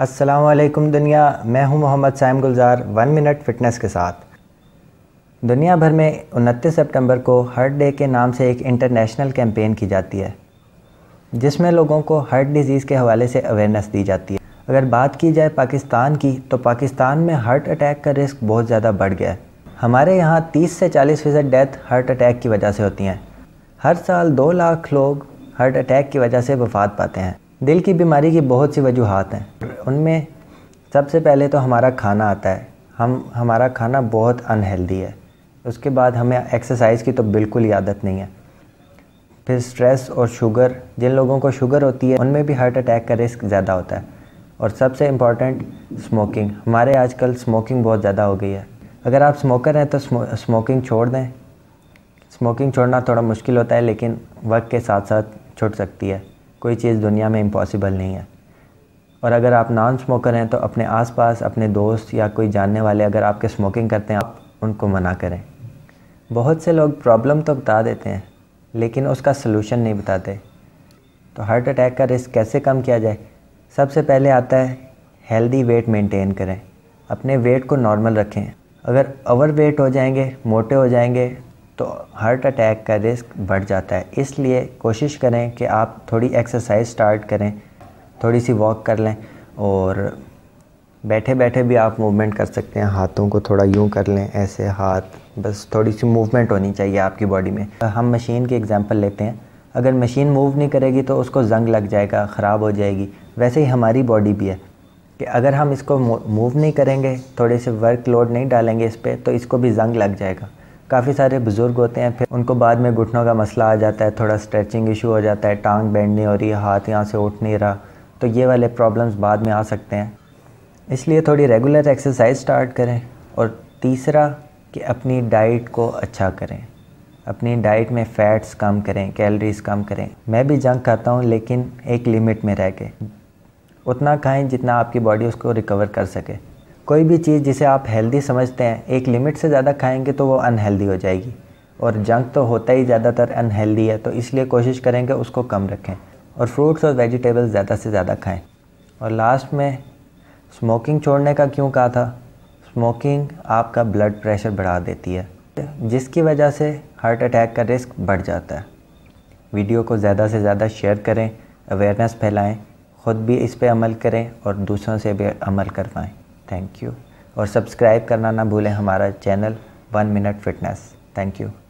असलकम दुनिया मैं हूं Mohammad Saim Gulzar one minute fitness के साथ दुनिया भर में उनतीस सितंबर को हर्ट डे के नाम से एक इंटरनेशनल कैंपेन की जाती है जिसमें लोगों को हर्ट डिज़ीज़ के हवाले से अवेयरनेस दी जाती है अगर बात की जाए पाकिस्तान की तो पाकिस्तान में हार्ट अटैक का रिस्क बहुत ज़्यादा बढ़ गया है हमारे यहाँ 30 से 40 फीसद डेथ हार्ट अटैक की वजह से होती हैं हर साल दो लाख लोग हार्ट अटैक की वजह से वफात पाते हैं दिल की बीमारी की बहुत सी वजूहत हैं उनमें सबसे पहले तो हमारा खाना आता है हम हमारा खाना बहुत अनहेल्दी है उसके बाद हमें एक्सरसाइज की तो बिल्कुल आदत नहीं है फिर स्ट्रेस और शुगर जिन लोगों को शुगर होती है उनमें भी हार्ट अटैक का रिस्क ज़्यादा होता है और सबसे इम्पॉर्टेंट स्मोकिंग हमारे आजकल स्मोकिंग बहुत ज़्यादा हो गई है अगर आप स्मोकर हैं तो स्मो, स्मोकिंग छोड़ दें स्मोकिंग छोड़ना थोड़ा मुश्किल होता है लेकिन वक्त के साथ साथ छूट सकती है कोई चीज़ दुनिया में इम्पॉसिबल नहीं है और अगर आप नॉन स्मोकर हैं तो अपने आसपास अपने दोस्त या कोई जानने वाले अगर आपके स्मोकिंग करते हैं आप उनको मना करें बहुत से लोग प्रॉब्लम तो बता देते हैं लेकिन उसका सलूशन नहीं बताते तो हार्ट अटैक का रिस्क कैसे कम किया जाए सबसे पहले आता है हेल्दी वेट मेंटेन करें अपने वेट को नॉर्मल रखें अगर ओवर वेट हो जाएंगे मोटे हो जाएंगे तो हार्ट अटैक का रिस्क बढ़ जाता है इसलिए कोशिश करें कि आप थोड़ी एक्सरसाइज स्टार्ट करें थोड़ी सी वॉक कर लें और बैठे बैठे भी आप मूवमेंट कर सकते हैं हाथों को थोड़ा यूं कर लें ऐसे हाथ बस थोड़ी सी मूवमेंट होनी चाहिए आपकी बॉडी में हम मशीन की एग्ज़ाम्पल लेते हैं अगर मशीन मूव नहीं करेगी तो उसको जंग लग जाएगा ख़राब हो जाएगी वैसे ही हमारी बॉडी भी है कि अगर हम इसको मूव नहीं करेंगे थोड़े से वर्क लोड नहीं डालेंगे इस पर तो इसको भी जंग लग जाएगा काफ़ी सारे बुज़ुर्ग होते हैं फिर उनको बाद में घुटनों का मसला आ जाता है थोड़ा स्ट्रेचिंग इशू हो जाता है टांग बैंड नहीं हो रही हाथ यहाँ से उठ नहीं रहा तो ये वाले प्रॉब्लम्स बाद में आ सकते हैं इसलिए थोड़ी रेगुलर एक्सरसाइज स्टार्ट करें और तीसरा कि अपनी डाइट को अच्छा करें अपनी डाइट में फैट्स कम करें कैलोरीज कम करें मैं भी जंक खाता हूँ लेकिन एक लिमिट में रह के उतना खाएं जितना आपकी बॉडी उसको रिकवर कर सके कोई भी चीज़ जिसे आप हेल्दी समझते हैं एक लिमिट से ज़्यादा खाएंगे तो वो अनहेल्दी हो जाएगी और जंक तो होता ही ज़्यादातर अनहेल्दी है तो इसलिए कोशिश करेंगे उसको कम रखें और फ्रूट्स और वेजिटेबल्स ज़्यादा से ज़्यादा खाएं और लास्ट में स्मोकिंग छोड़ने का क्यों कहा था स्मोकिंग आपका ब्लड प्रेशर बढ़ा देती है जिसकी वजह से हार्ट अटैक का रिस्क बढ़ जाता है वीडियो को ज़्यादा से ज़्यादा शेयर करें अवेयरनेस फैलाएं ख़ुद भी इस पर अमल करें और दूसरों से भी अमल करवाएं थैंक यू और सब्सक्राइब करना ना भूलें हमारा channel one minute fitness thank you